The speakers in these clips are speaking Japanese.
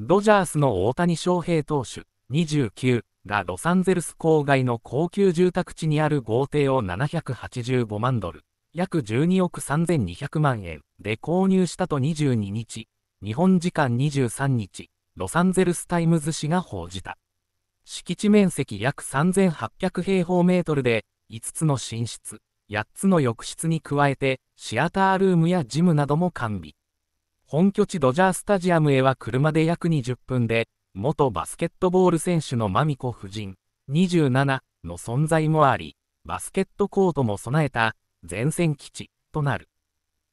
ドジャースの大谷翔平投手29がロサンゼルス郊外の高級住宅地にある豪邸を785万ドル、約12億3200万円で購入したと22日、日本時間23日、ロサンゼルスタイムズ紙が報じた。敷地面積約3800平方メートルで、5つの寝室、8つの浴室に加えて、シアタールームやジムなども完備。本拠地ドジャースタジアムへは車で約20分で、元バスケットボール選手のマミコ夫人、27の存在もあり、バスケットコートも備えた前線基地となる。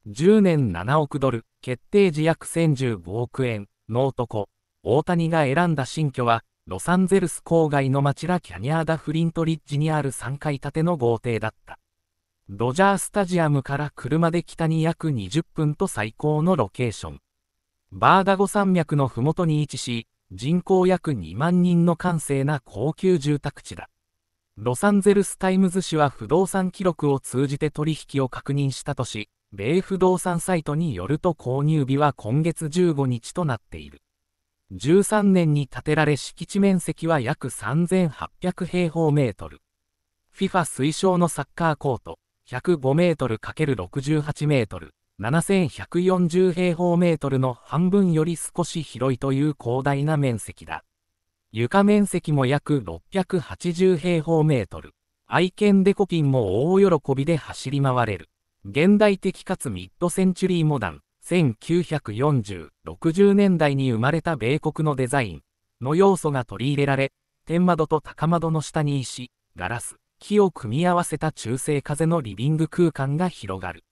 10年7億ドル、決定時約1015億円の男、大谷が選んだ新居は、ロサンゼルス郊外の町ラキャニアーダ・フリントリッジにある3階建ての豪邸だった。ドジャースタジアムから車で北に約20分と最高のロケーション。バーダゴ山脈の麓に位置し、人口約2万人の閑静な高級住宅地だ。ロサンゼルス・タイムズ紙は不動産記録を通じて取引を確認したとし、米不動産サイトによると購入日は今月15日となっている。13年に建てられ敷地面積は約3800平方メートル。FIFA 推奨のサッカーコート、105メートル ×68 メートル、7140平方メートルの半分より少し広いという広大な面積だ。床面積も約680平方メートル。愛犬デコピンも大喜びで走り回れる。現代的かつミッドセンチュリーモダン、1940、60年代に生まれた米国のデザインの要素が取り入れられ、天窓と高窓の下に石、ガラス、木を組み合わせた中性風のリビング空間が広がる。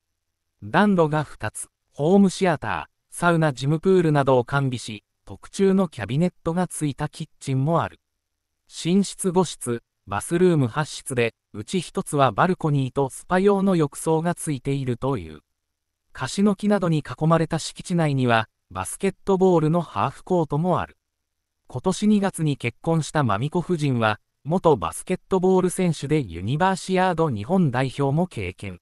暖炉が2つ、ホームシアター、サウナジムプールなどを完備し、特注のキャビネットがついたキッチンもある。寝室5室、バスルーム8室で、うち1つはバルコニーとスパ用の浴槽がついているという。樫の木などに囲まれた敷地内には、バスケットボールのハーフコートもある。今年2月に結婚したマミコ夫人は、元バスケットボール選手でユニバーシアード日本代表も経験。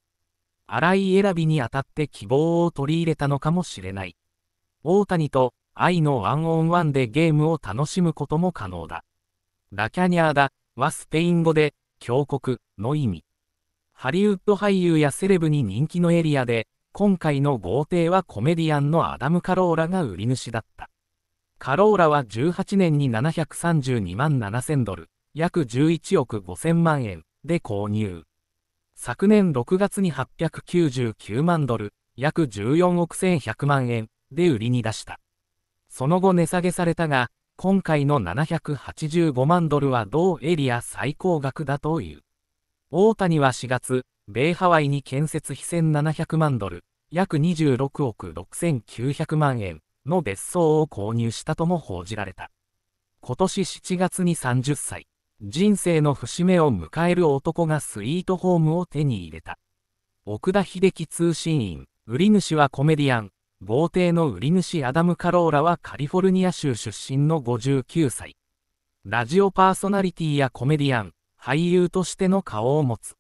荒井選びにあたって希望を取り入れたのかもしれない。大谷と愛のワンオンワンでゲームを楽しむことも可能だ。ラキャニャーダはスペイン語で強国の意味。ハリウッド俳優やセレブに人気のエリアで、今回の豪邸はコメディアンのアダム・カローラが売り主だった。カローラは18年に732万7000ドル、約11億5000万円で購入。昨年6月に899万ドル、約14億1100万円で売りに出した。その後値下げされたが、今回の785万ドルは同エリア最高額だという。大谷は4月、米ハワイに建設費1700万ドル、約26億6900万円の別荘を購入したとも報じられた。今年7月に30歳、人生の節目を迎える男がスイートホームを手に入れた。奥田秀樹通信員、売り主はコメディアン、豪邸の売り主アダム・カローラはカリフォルニア州出身の59歳。ラジオパーソナリティやコメディアン、俳優としての顔を持つ。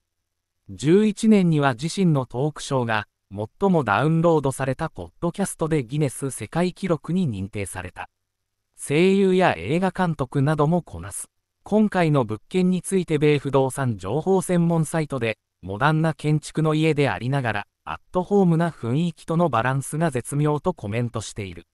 11年には自身のトークショーが、最もダウンロードされたポッドキャストでギネス世界記録に認定された。声優や映画監督などもこなす。今回の物件について米不動産情報専門サイトで、モダンな建築の家でありながら、アットホームな雰囲気とのバランスが絶妙とコメントしている。